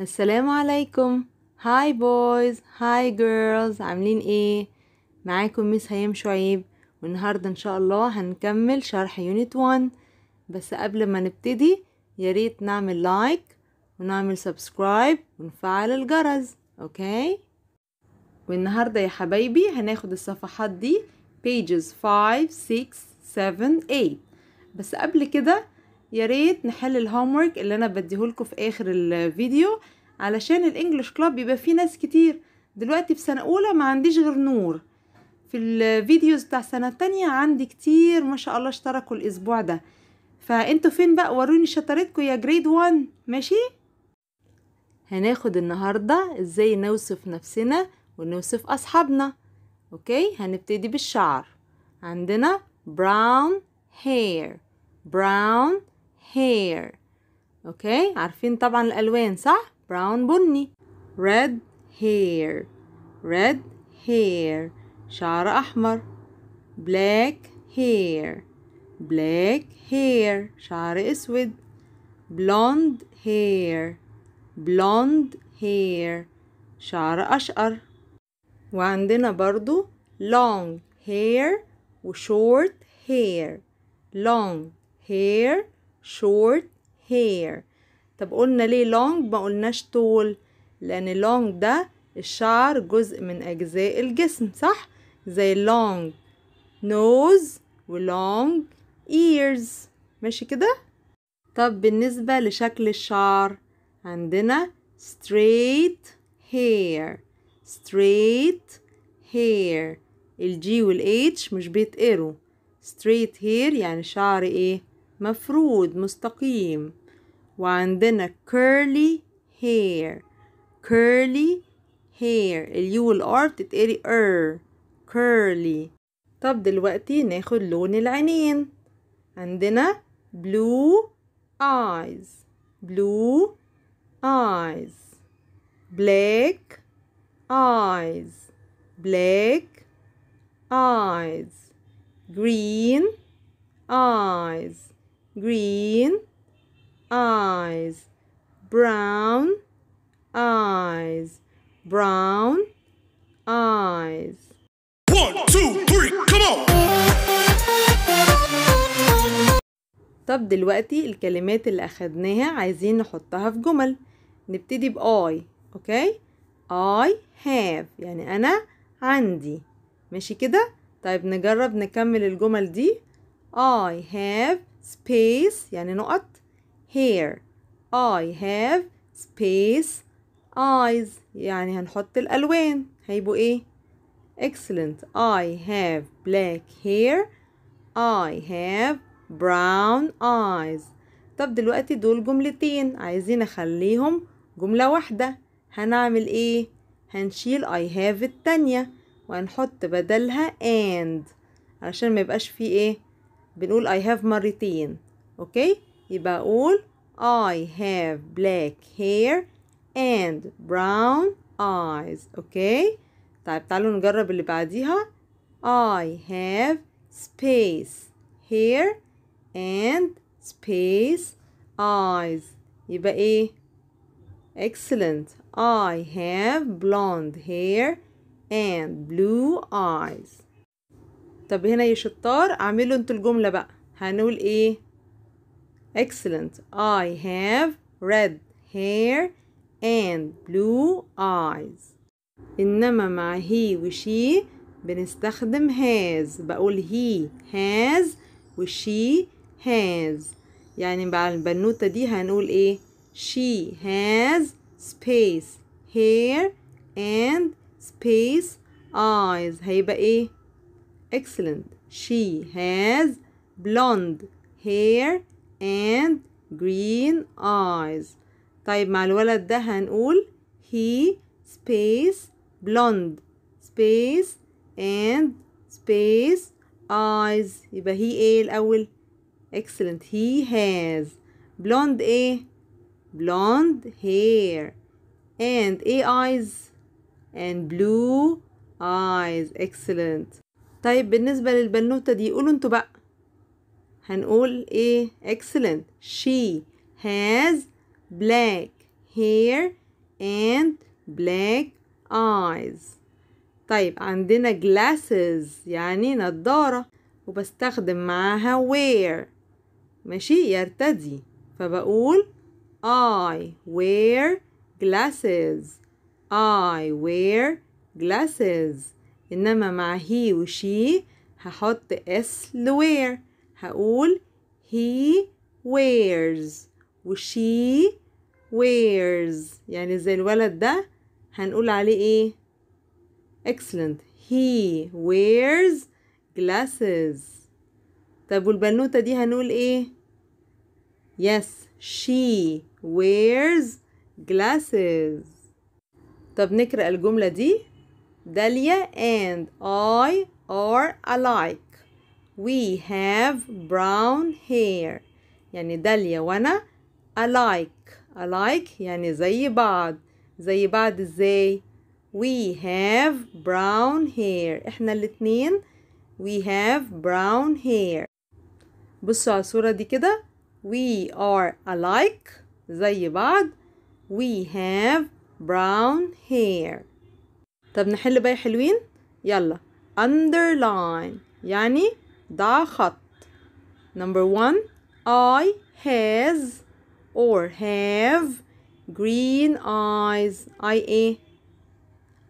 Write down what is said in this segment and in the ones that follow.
السلام عليكم هاي بويز هاي جيرلز عاملين ايه معاكم ميس هيام شعيب والنهاردة ان شاء الله هنكمل شرح يونت 1 بس قبل ما نبتدي ياريت نعمل لايك ونعمل سبسكرايب ونفعل الجرس اوكي والنهاردة يا حبايبي هناخد الصفحات دي pages 5 6 7 8 بس قبل كده ياريت نحل الهومورك اللي انا بديهولكوا في اخر الفيديو علشان الانجليش كلاب يبقى فيه ناس كتير دلوقتي في سنة أولى ما عنديش غير نور في الفيديوز بتاع سنة تانية عندي كتير ما شاء الله اشتركوا الأسبوع ده فانتوا فين بقى وروني شطارتكم يا جريد 1 ماشي هناخد النهاردة ازاي نوصف نفسنا ونوصف أصحابنا اوكي هنبتدي بالشعر عندنا brown hair brown hair اوكي عارفين طبعا الألوان صح brown bunny, red hair red hair شعر أحمر black hair black hair شعر أسود blonde hair blonde hair شعر أشقر وعندنا برضو long hair و short hair long hair short hair طب قلنا ليه لونج ما قلناش طول لأن لونج ده الشعر جزء من أجزاء الجسم صح زي لونج نوز ولونج ears ماشي كده طب بالنسبة لشكل الشعر عندنا straight hair straight hair الجي والاتش مش بيتقروا straight hair يعني شعر ايه مفرود مستقيم وعندنا er curly hair curly hair اليو والار بتتقري ار er. curly طب دلوقتي ناخد لون العينين عندنا blue eyes blue eyes black eyes black eyes green eyes green eyes brown eyes brown eyes one two three come on طب دلوقتي الكلمات اللي اخدناها عايزين نحطها في جمل نبتدي باي اوكي اي هاف يعني انا عندي ماشي كده طيب نجرب نكمل الجمل دي I have space يعني نقط hair I have space eyes يعني هنحط الألوان هيبقوا إيه excellent I have black hair I have brown eyes طب دلوقتي دول جملتين عايزين أخليهم جملة واحدة هنعمل إيه هنشيل I have التانية وهنحط بدلها and علشان ما يبقاش فيه إيه بنقول I have مرتين أوكي يبقى أقول I have black hair and brown eyes أوكي okay. طيب تعالوا نجرب اللي بعديها I have space hair and space eyes يبقى إيه excellent I have blonde hair and blue eyes طب هنا يا شطار اعملوا انتوا الجملة بقى هنقول ايه Excellent. I have red hair and blue eyes. إنما مع he و بنستخدم has بقول he has و she has يعني مع البنوتة دي هنقول إيه she has space hair and space eyes هيبقى إيه excellent she has blonde hair and green eyes طيب مع الولد ده هنقول he space blonde space and space eyes يبقى he ايه الأول excellent he has blonde ايه blonde hair and a eyes and blue eyes excellent طيب بالنسبة للبنوتة دي قولوا انتوا بقى هنقول ايه excellent she has black hair and black eyes طيب عندنا glasses يعني نظارة وبستخدم معها wear ماشي يرتدي فبقول I wear glasses I wear glasses إنما مع he وشي هحط اس لوير هقول he wears وshe wears يعني زي الولد ده هنقول عليه ايه excellent he wears glasses طب والبنوتة دي هنقول ايه yes she wears glasses طب نقرأ الجملة دي داليا and I are alike We have brown hair يعني داليا وأنا alike alike يعني زي بعض زي بعض ازاي we have brown hair احنا الاثنين. we have brown hair بصوا على الصورة دي كده we are alike زي بعض we have brown hair طب نحل بقى حلوين يلا underline يعني Dahat number one I has or have green eyes I a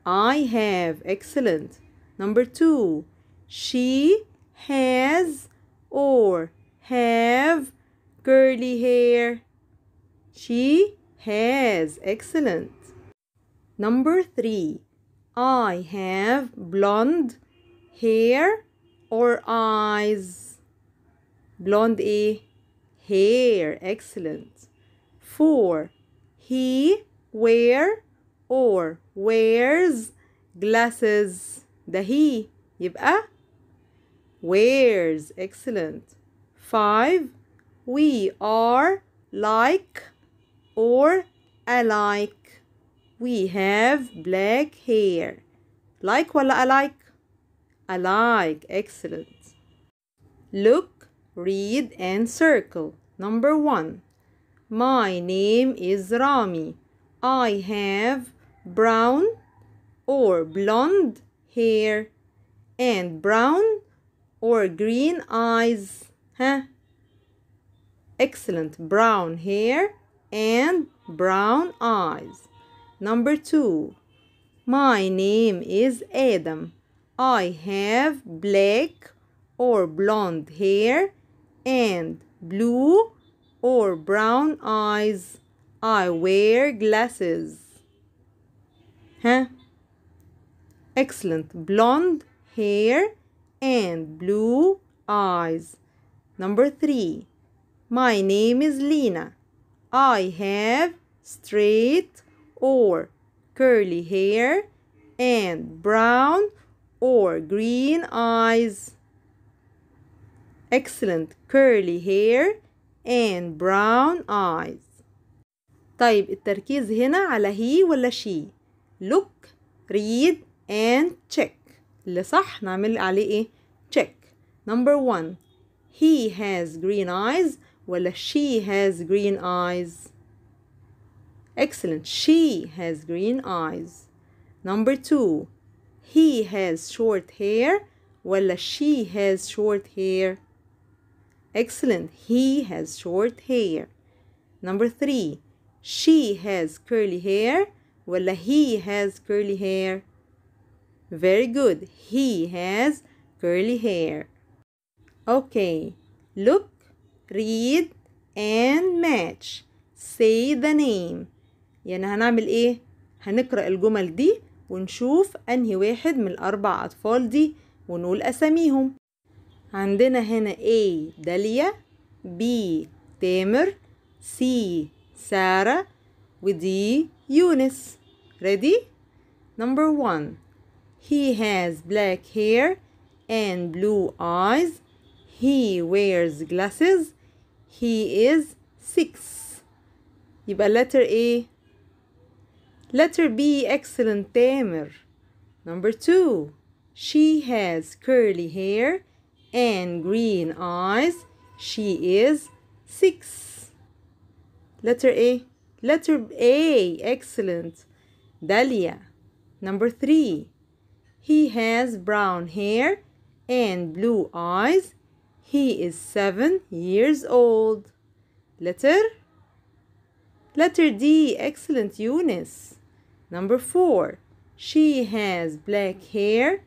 I have excellent number two she has or have curly hair she has excellent number three I have blonde hair or eyes. Blonde A. Hair. Excellent. Four. He wear or wears glasses. The he. يبقى ah. wears. Excellent. Five. We are like or alike. We have black hair. Like ولا alike? alike. Excellent. Look, read, and circle. Number one. My name is Rami. I have brown or blonde hair and brown or green eyes. Huh? Excellent. Brown hair and brown eyes. Number two. My name is Adam. I have black or blonde hair and blue or brown eyes. I wear glasses. Huh? Excellent. Blonde hair and blue eyes. Number three. My name is Lena. I have straight or curly hair and brown or green eyes. Excellent. Curly hair and brown eyes. طيب التركيز هنا على he ولا she. Look, read and check. اللي صح نعمل عليه ايه؟ check. Number one. He has green eyes ولا she has green eyes. Excellent. She has green eyes. Number two he has short hair ولا she has short hair excellent he has short hair number three she has curly hair ولا he has curly hair very good he has curly hair okay look read and match say the name يعني هنعمل ايه هنقرأ الجمل دي ونشوف أنهي واحد من الأربع أطفال دي ونقول أساميهم عندنا هنا A داليا B تامر C سارة D يونس ready number one he has black hair and blue eyes he wears glasses he is six يبقى letter A Letter B, excellent Tamer. Number two, she has curly hair and green eyes. She is six. Letter A. Letter A, excellent. Dahlia. Number three, he has brown hair and blue eyes. He is seven years old. Letter? Letter D, excellent Eunice. Number four, she has black hair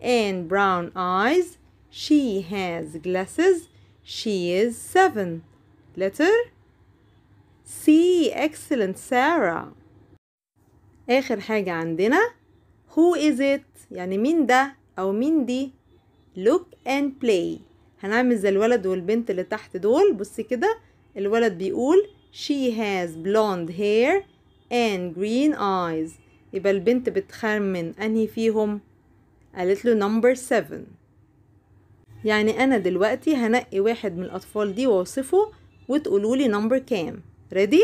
and brown eyes. She has glasses. She is seven. Letter C. Excellent, Sarah. آخر حاجة عندنا Who is it؟ يعني مين ده أو مين دي؟ Look and play هنعمل زي الولد والبنت اللي تحت دول بص كده الولد بيقول She has blonde hair and green eyes يبقى البنت بتخمن أنهي فيهم قالت له number seven يعني أنا دلوقتي هنقي واحد من الأطفال دي وأوصفه وتقولوا لي number كام ready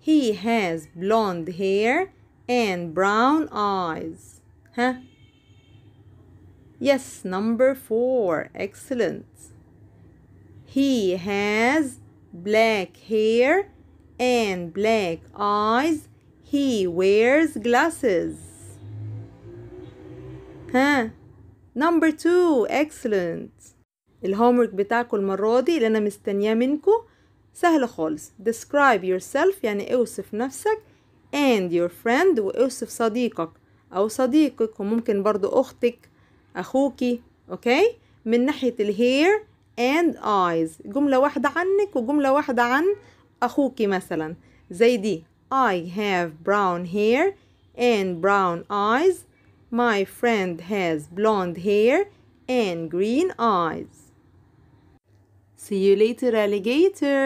he has blonde hair and brown eyes ها yes number four excellent he has black hair and black eyes he wears glasses ها نمبر 2 excellent الهومورك بتاعكم المرة دي اللي أنا مستنياه منكم سهل خالص describe yourself يعني اوصف نفسك and your friend واوصف صديقك أو صديقك وممكن برضو أختك أخوكي أوكي من ناحية الهير and eyes جملة واحدة عنك وجملة واحدة عن أخوك مثلا زي دي I have brown hair and brown eyes My friend has blonde hair and green eyes See you later alligator